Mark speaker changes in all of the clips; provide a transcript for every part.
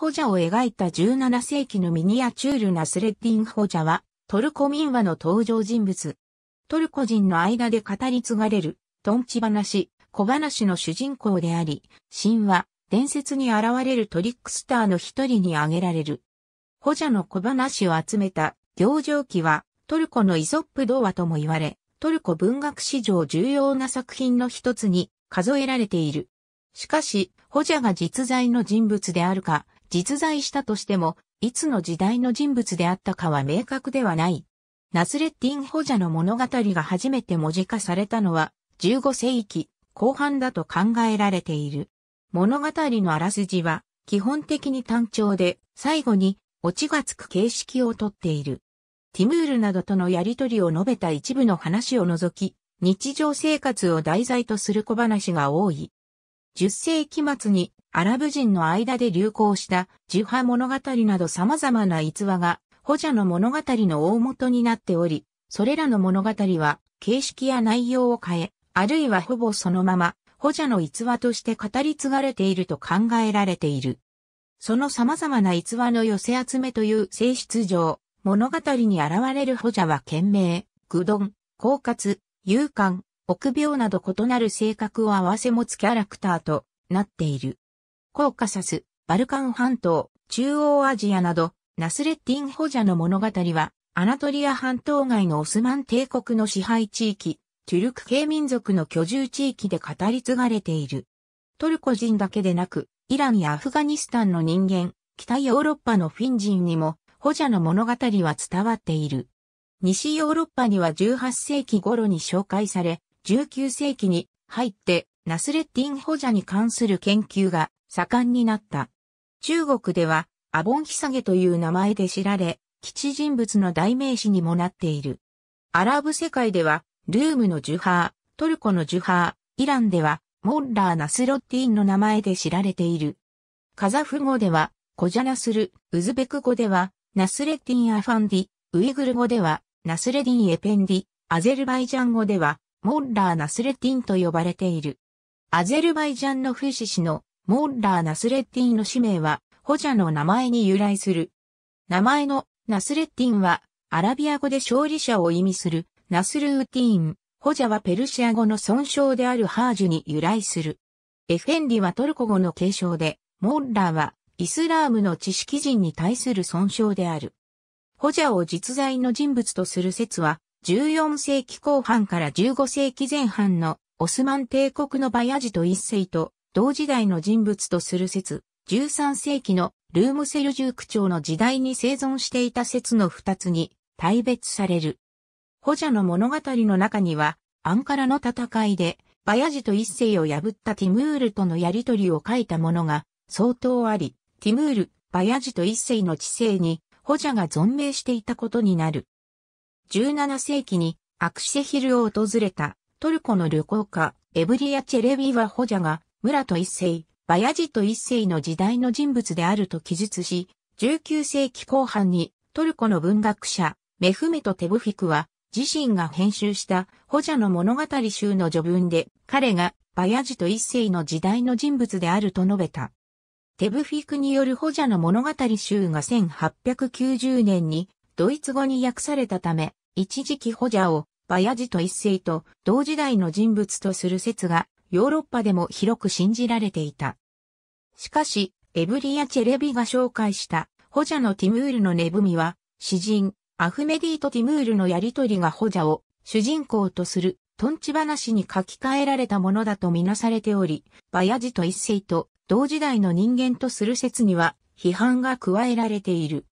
Speaker 1: ホジャを描いた17世紀のミニアチュールナスレッディン・ホジャは、トルコ民話の登場人物。トルコ人の間で語り継がれる、トンチ話、小話の主人公であり、神話、伝説に現れるトリックスターの一人に挙げられる。ホジャの小話を集めた、行情記は、トルコのイソップ童話とも言われ、トルコ文学史上重要な作品の一つに数えられている。しかし、ホジャが実在の人物であるか、実在したとしても、いつの時代の人物であったかは明確ではない。ナスレッディン・ホジャの物語が初めて文字化されたのは15世紀後半だと考えられている。物語のあらすじは基本的に単調で最後にオチがつく形式をとっている。ティムールなどとのやりとりを述べた一部の話を除き、日常生活を題材とする小話が多い。10世紀末にアラブ人の間で流行したジュハ物語など様々な逸話が、ホジャの物語の大元になっており、それらの物語は形式や内容を変え、あるいはほぼそのまま、ホジャの逸話として語り継がれていると考えられている。その様々な逸話の寄せ集めという性質上、物語に現れるホジャは賢明、愚鈍、狡猾、勇敢、臆病など異なる性格を合わせ持つキャラクターとなっている。コーカサス、バルカン半島、中央アジアなど、ナスレッディン・ホジャの物語は、アナトリア半島外のオスマン帝国の支配地域、トゥルク系民族の居住地域で語り継がれている。トルコ人だけでなく、イランやアフガニスタンの人間、北ヨーロッパのフィン人にも、ホジャの物語は伝わっている。西ヨーロッパには18世紀頃に紹介され、19世紀に入ってナスレッディン・ホジャに関する研究が盛んになった。中国では、アボンヒサゲという名前で知られ、基地人物の代名詞にもなっている。アラブ世界では、ルームのジュハー、トルコのジュハー、イランでは、モッラー・ナスロッティンの名前で知られている。カザフ語では、コジャナスル、ウズベク語では、ナスレッティン・アファンディ、ウイグル語では、ナスレディン・エペンディ、アゼルバイジャン語では、モッラー・ナスレティンと呼ばれている。アゼルバイジャンのフーシ氏のモッラー・ナスレッティンの使命は、ホジャの名前に由来する。名前のナスレッティンは、アラビア語で勝利者を意味する、ナスルーティーン、ホジャはペルシア語の損傷であるハージュに由来する。エフェンディはトルコ語の継承で、モッラーはイスラームの知識人に対する損傷である。ホジャを実在の人物とする説は、14世紀後半から15世紀前半のオスマン帝国のバヤジと一世と同時代の人物とする説、13世紀のルームセルジューク朝の時代に生存していた説の二つに大別される。ホジャの物語の中には、アンカラの戦いで、バヤジと一世を破ったティムールとのやりとりを書いたものが相当あり、ティムール、バヤジと一世の知性に、ホジャが存命していたことになる。17世紀にアクシェヒルを訪れたトルコの旅行家エブリア・チェレビはホジャが村と一世、バヤジと一世の時代の人物であると記述し、19世紀後半にトルコの文学者、メフメト・テブフィクは、自身が編集したホジャの物語集の序文で、彼がバヤジと一世の時代の人物であると述べた。テブフィクによるホジャの物語集が1890年にドイツ語に訳されたため、一時期ホジャをバヤジと一世と同時代の人物とする説がヨーロッパでも広く信じられていた。しかし、エブリア・チェレビが紹介したホジャのティムールの寝踏みは、詩人、アフメディとティムールのやりとりがホジャを主人公とするトンチ話に書き換えられたものだとみなされており、バヤジと一世と同時代の人間とする説には批判が加えられている。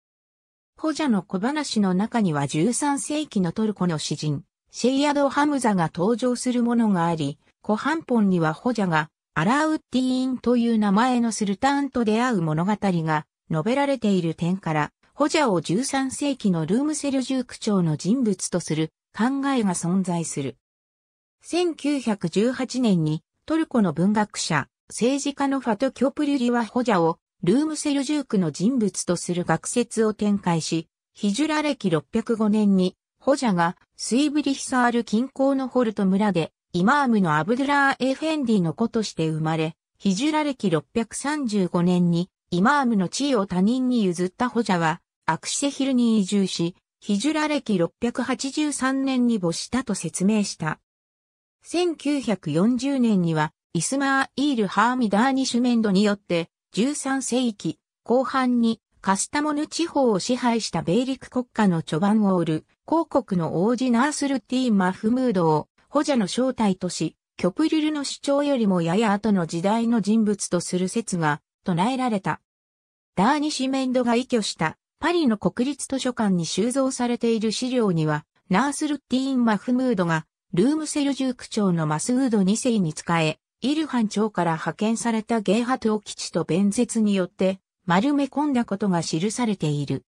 Speaker 1: ホジャの小話の中には13世紀のトルコの詩人、シェイヤド・ハムザが登場するものがあり、湖半本にはホジャが、アラウッディーンという名前のスルターンと出会う物語が述べられている点から、ホジャを13世紀のルームセルジューク朝の人物とする考えが存在する。1918年にトルコの文学者、政治家のファト・キョプリュリはホジャをルームセルジュークの人物とする学説を展開し、ヒジュラ歴605年にホジャがスイブリヒサール近郊のホルト村でイマームのアブドゥラー・エフェンディの子として生まれ、ヒジュラ歴635年にイマームの地位を他人に譲ったホジャは、アクシェヒルに移住し、ヒジュラ歴683年に没したと説明した。1940年には、イスマー・イール・ハーミダーニシュメンドによって、13世紀後半にカスタモヌ地方を支配した米陸国家の序盤を売る、広国の王子ナースルティー・マフムードを補者の正体とし、キョプリュルの主張よりもやや後の時代の人物とする説が唱えられた。ダーニシメンドが依拠したパリの国立図書館に収蔵されている資料には、ナースルッティーン・マフムードがルームセルジューク朝のマスウード2世に仕え、イルハン朝から派遣されたゲーハトを基地と弁説によって丸め込んだことが記されている。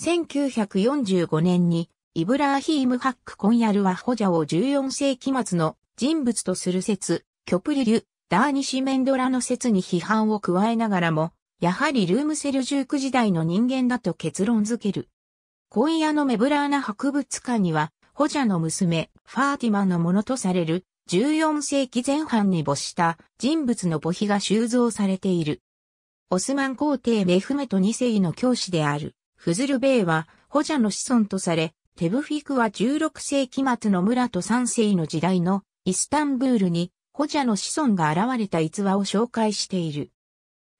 Speaker 1: 1945年にイブラーヒーム・ハック・コンヤルはホジャを14世紀末の人物とする説、キョプリリュ、ダーニシメンドラの説に批判を加えながらも、やはりルームセルジューク時代の人間だと結論づける。今夜のメブラーナ博物館には、ホジャの娘、ファーティマのものとされる、14世紀前半に没した人物の墓碑が収蔵されている。オスマン皇帝メフメト2世の教師である、フズルベイは、ホジャの子孫とされ、テブフィクは16世紀末の村と3世の時代のイスタンブールにホジャの子孫が現れた逸話を紹介している。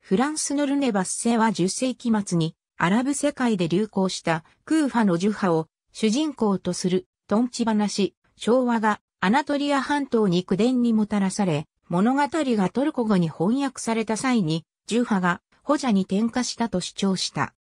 Speaker 1: フランスのルネバッセは10世紀末にアラブ世界で流行したクーファのジュハを主人公とするトンチ話、昭和がアナトリア半島に苦殿にもたらされ、物語がトルコ語に翻訳された際にジュハがホジャに転化したと主張した。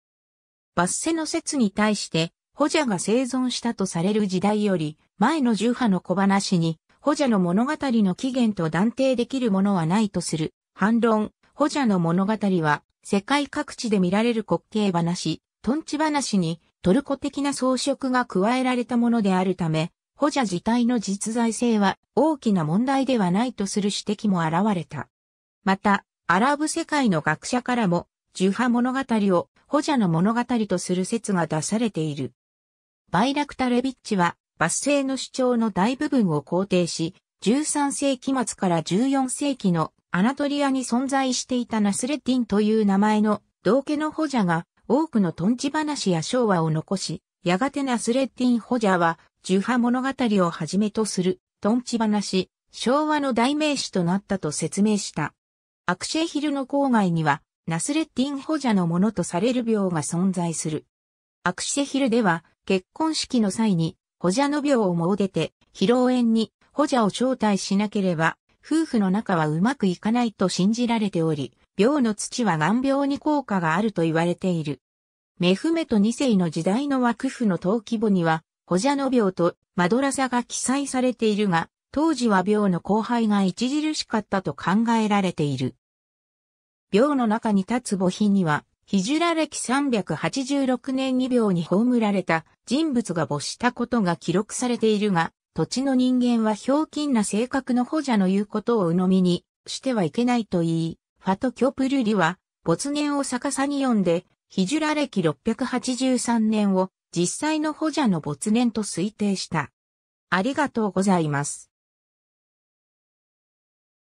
Speaker 1: バッセの説に対してホジャが生存したとされる時代より、前の重派の小話に、ホジャの物語の起源と断定できるものはないとする。反論、ホジャの物語は、世界各地で見られる滑稽話、トンチ話に、トルコ的な装飾が加えられたものであるため、ホジャ自体の実在性は大きな問題ではないとする指摘も現れた。また、アラブ世界の学者からも、ジュハ物語をホジャの物語とする説が出されている。バイラクタレビッチは、バス製の主張の大部分を肯定し、13世紀末から14世紀のアナトリアに存在していたナスレッディンという名前の道家の補者が多くのトンチ話や昭和を残し、やがてナスレッディン補者は、樹派物語をはじめとするトンチ話、昭和の代名詞となったと説明した。アクシェヒルの郊外には、ナスレッディン補者のものとされる病が存在する。アクシェヒルでは、結婚式の際に、補者の病をも出て、披露宴に補者を招待しなければ、夫婦の仲はうまくいかないと信じられており、病の土は眼病に効果があると言われている。メフメト二世の時代の枠府の登記簿には、補者の病とマドラサが記載されているが、当時は病の後輩が著しかったと考えられている。病の中に立つ母品には、ヒジュラ歴386年2秒に葬られた人物が没したことが記録されているが、土地の人間はひょうきんな性格の補者の言うことを鵜呑みにしてはいけないと言い、ファトキョプルリは没年を逆さに読んで、ヒジュラ歴683年を実際の補者の没年と推定した。ありがとうございます。